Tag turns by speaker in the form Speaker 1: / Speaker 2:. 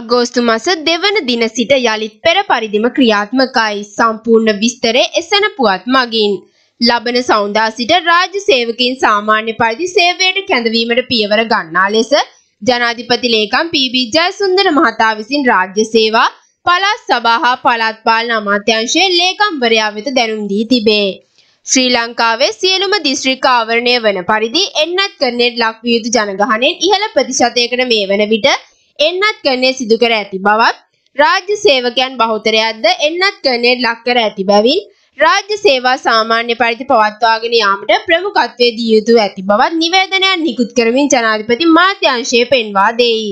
Speaker 1: අගෝස්තු මස දෙවන දින සිට යළිත් පෙර පරිදිම ක්‍රියාත්මකයි සම්පූර්ණ විස්තරය එසන පුවත් මගින්. ලබන සෞන්දා සිට රාජ්‍ය සේවකින් සාමාන්‍ය පරිදි සේවයට කැඳවීමට පියවර ගන්නා ලෙස ජනාධිපති ලේකම් පීබී ජයසුන්දර මහතා විසින් රාජ්‍ය සේවා පළාත් සභා හා පළාත් පාලන අමාත්‍යාංශයේ ලේකම්වරයා වෙත දැනුම් දී තිබේ. ශ්‍රී ලංකාවේ සියලුම දිස්ත්‍රික් ආවරණය වන පරිදි එන්නත් කරන්නට ලක්විය යුතු ජනගහණයෙන් ඉහළ ප්‍රතිශතයකට මේ වන විට එන්නත් කරන්නේ සිදු කර ඇති බවත් රාජ්‍ය සේවකයන් බහුතරයක්ද එන්නත් කරන්නේ ලක් කර ඇති බැවින් රාජ්‍ය සේවා සාමාන්‍ය පරිදි පවත්වාගෙන යාමට ප්‍රමුඛත්වයේ දිය යුතු ඇති බවත් නිවේදනයක් නිකුත් කරමින් ජනාධිපති මාත්‍යංශය පෙන්වා දෙයි.